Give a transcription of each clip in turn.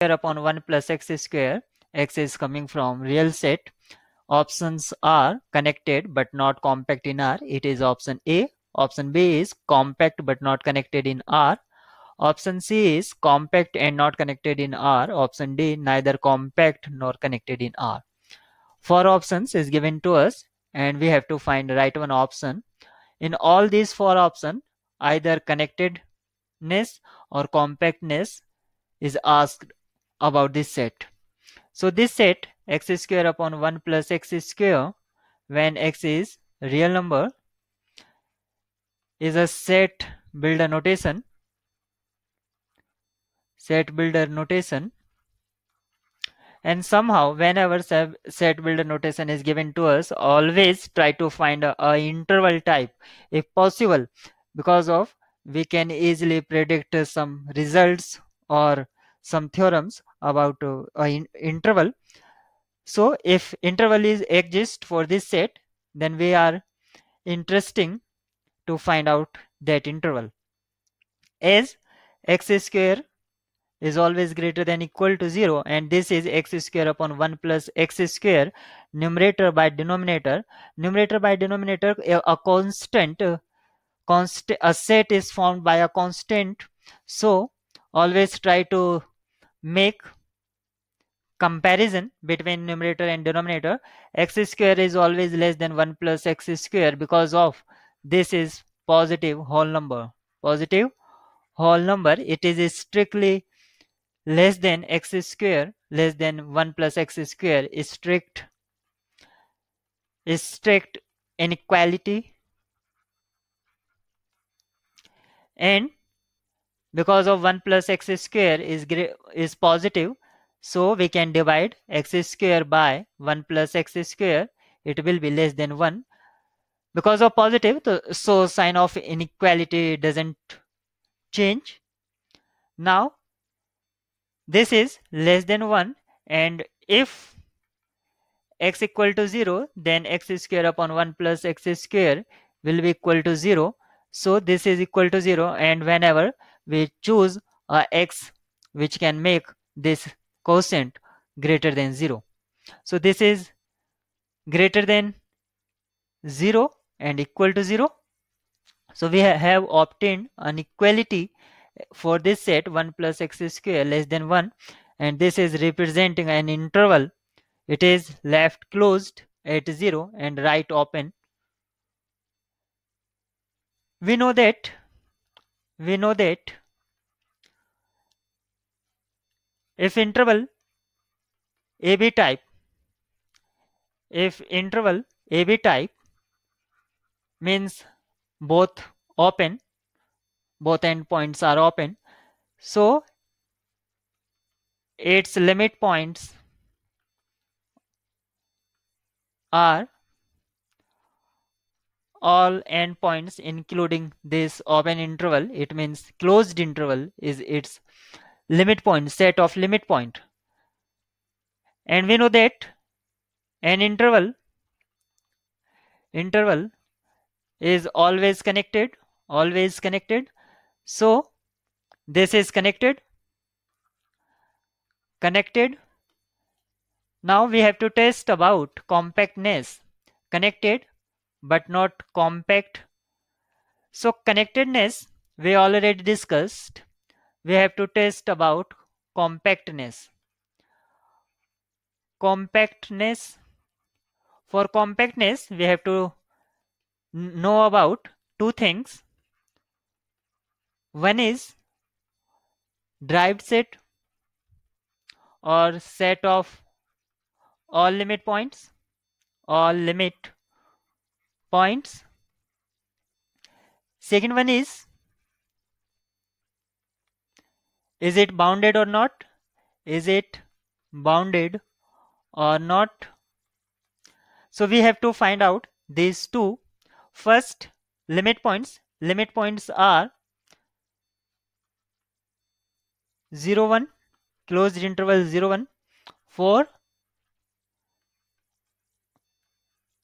square upon 1 plus x square, x is coming from real set. Options are connected but not compact in R. It is option A. Option B is compact but not connected in R. Option C is compact and not connected in R. Option D neither compact nor connected in R. Four options is given to us and we have to find the right one option. In all these four options, either connectedness or compactness is asked about this set. So this set x square upon 1 plus x square when x is real number is a set builder notation set builder notation and somehow whenever set builder notation is given to us always try to find a, a interval type if possible because of we can easily predict some results or some theorems about uh, uh, in interval so if interval is exist for this set then we are interesting to find out that interval as x square is always greater than equal to 0 and this is x square upon 1 plus x square numerator by denominator numerator by denominator a, a constant a, uh, const a set is formed by a constant so always try to make comparison between numerator and denominator x square is always less than 1 plus x square because of this is positive whole number positive whole number it is strictly less than x square less than 1 plus x square is strict is strict inequality and because of 1 plus x square is is positive so we can divide x square by 1 plus x square it will be less than 1 because of positive so sign of inequality doesn't change now this is less than 1 and if x equal to 0 then x square upon 1 plus x square will be equal to 0 so this is equal to 0 and whenever we choose a x which can make this quotient greater than 0. So this is greater than 0 and equal to 0. So we have obtained an equality for this set 1 plus x square less than 1 and this is representing an interval. It is left closed at 0 and right open. We know that we know that if interval AB type if interval AB type means both open both endpoints are open so its limit points are all endpoints including this open interval it means closed interval is its limit point set of limit point and we know that an interval interval is always connected always connected so this is connected connected now we have to test about compactness connected but not compact. So connectedness, we already discussed. We have to test about compactness. Compactness, for compactness, we have to know about two things. One is derived set or set of all limit points or limit points second one is is it bounded or not is it bounded or not so we have to find out these two first limit points limit points are 0 1 closed interval 0 1 4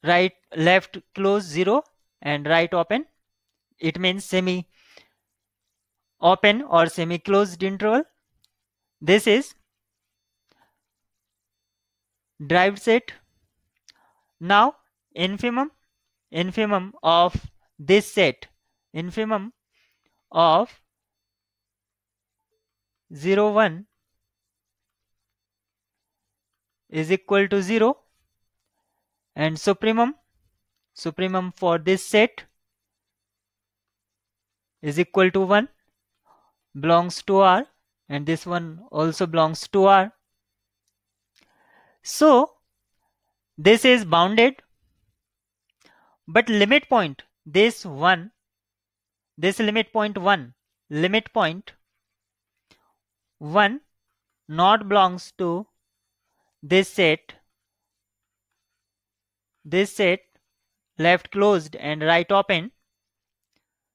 right left close 0 and right open it means semi open or semi closed interval this is derived set now infimum infimum of this set infimum of 0 1 is equal to 0 and supremum supremum for this set is equal to 1 belongs to R and this one also belongs to R. So this is bounded but limit point this one this limit point 1 limit point 1 not belongs to this set this set left closed and right open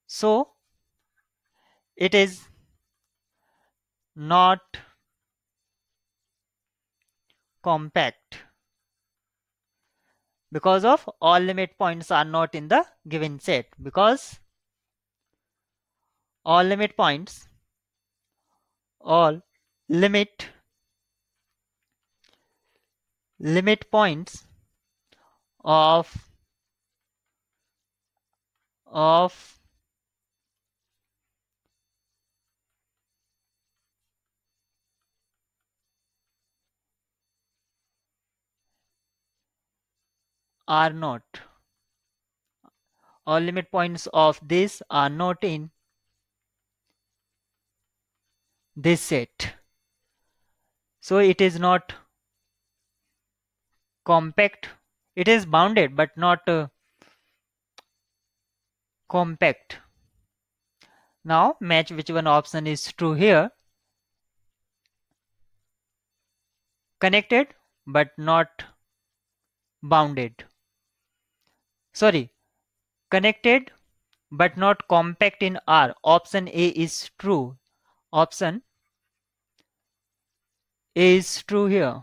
so it is not compact because of all limit points are not in the given set because all limit points all limit limit points of of are not all limit points of this are not in this set so it is not compact it is bounded but not uh, compact now match which one option is true here connected but not bounded sorry connected but not compact in R option A is true option A is true here